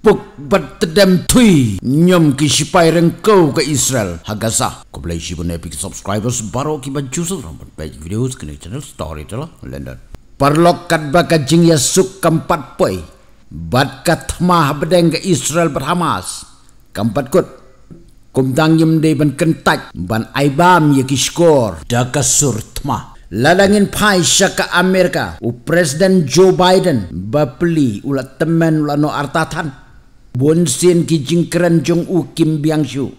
puk bat tedem tui nyom ki sipai rengkau ke Israel hagasa ko boleh sibun epic subscribers baru ki baju sur rambut page video kena channel story tu lah lender perlok kat baka jing ya suk kempat poi bat kat mah bedeng ke Israel berhamas kempat kut kumdang yim de ban kentak ban aibam ya ki skor daka sur tmah Ladangin pai syaka Amerika u Presiden Joe Biden bapli ulat temen ulat no artatan Bun sin ki jing kran jong u kim biang shu.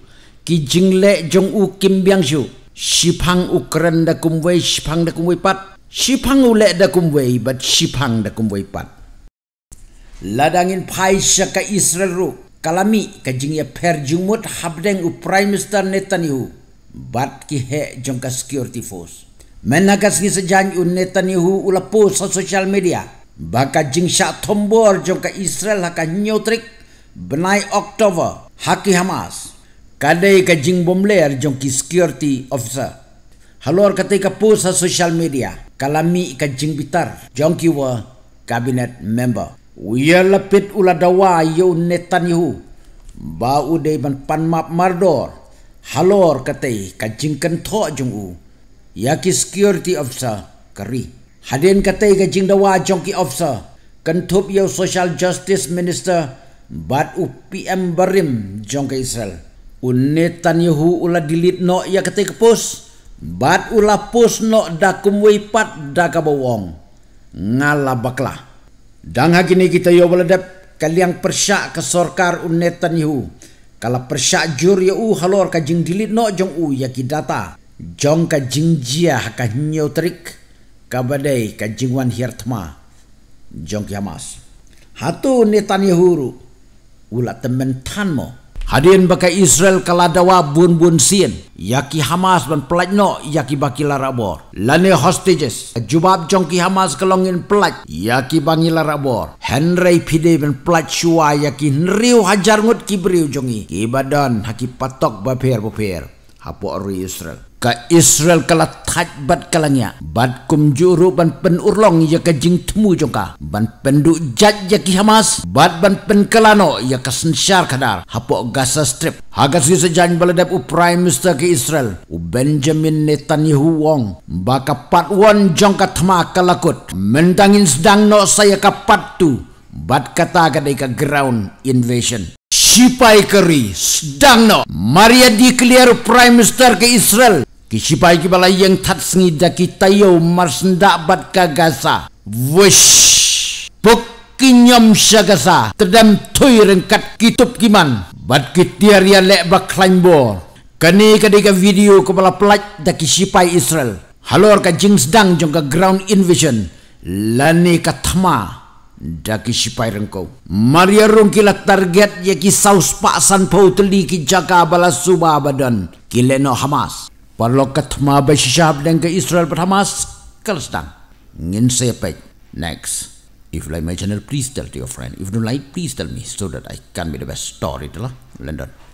Ki jing le jong u kim biang shu. Si pang u kran da kum wei, si pang da kum wei pat. Si pang u le da kum wei, but si pang da kum wei pat. Ladangin pai sya Israel ru. Kalami ka jing ya per jing mut habdeng u prime minister Netanyahu. Bat ki he jong ka security force. Menagas ni sejan u Netanyahu ulapu sa social media. Baka jing sya tombor jong ka Israel haka nyotrik benai Oktober, Haki Hamas, kadai ke jing bom leher jongki security officer. Halor kata ke pusa social media, kalami ke jing bitar, jongki wa cabinet member. Wia lepit ula dawa yo Netanyahu, bau dey ban map mardor, halor kata ke jing kentok jong u, yaki security officer kari. Hadin kata ke jing dawa jongki officer, kentup yau social justice minister, bat u PM Barim jong ke Israel. Unetan Yehu ula dilit no ya ketik pos, bat ula pos no dakum weipat daka bawong. Ngala baklah. Dang hakini kita yo beledep kaliang persyak ke sorkar unetan Yehu. Kala persyak jur ya u halor ka jing dilit no jong u ya kidata. Jong ka jing jia ka nyau terik. Kabadai ka jingwan hiertma. Jong kiamas. Hatu netan yuhuru ulat teman mo. Hadirin baka Israel kaladawa bun bun sin yaki Hamas ban no yaki baki larabor. lani hostages jubab jongki Hamas kelongin pelat yaki bangila larabor. Henry Pide ban pelat shua yaki nriu hajar ngut kibriu jongi ibadan haki patok bapir bapir hapo ori Israel. Ka Israel kala tajbat bat kalanya. bad kum juru ban pen urlong ya ka jing temu jongka. Ban pen duk jat ya ki Hamas. bad ban pen kelano ya ka sensyar kadar. Hapo Gaza Strip. Hagas gisa jan baladab u Prime Minister ke Israel. U Benjamin Netanyahu Wong. Baka pat won jongka tema kalakut. Mentangin sedang no saya ka pat tu. Bat kata ka ground invasion. Sipai keri sedang no. Maria di Prime Minister ke Israel. Ki sipai ki yang tak sengi kita tayo mars ndak bat ka Gaza. Wish. Puk kinyom sya Gaza. Terdam tui rengkat kitup kiman. Bat ki tiaria ya lek bak klaim bo. Kani kadika video kepala pelat daki sipai Israel. Halor ka jing sedang jong ka ground invasion. Lani ka daki sipai rengkau. Maria rungkila target ya ki saus paksan pauteli ki jaka bala suba badan ki leno Hamas. Parlo ketma besi syahab dengan ke Israel per Hamas, kalsdang. Ngin saya Next. If you like my channel, please tell to your friend. If you don't like, please tell me so that I can be the best story. London.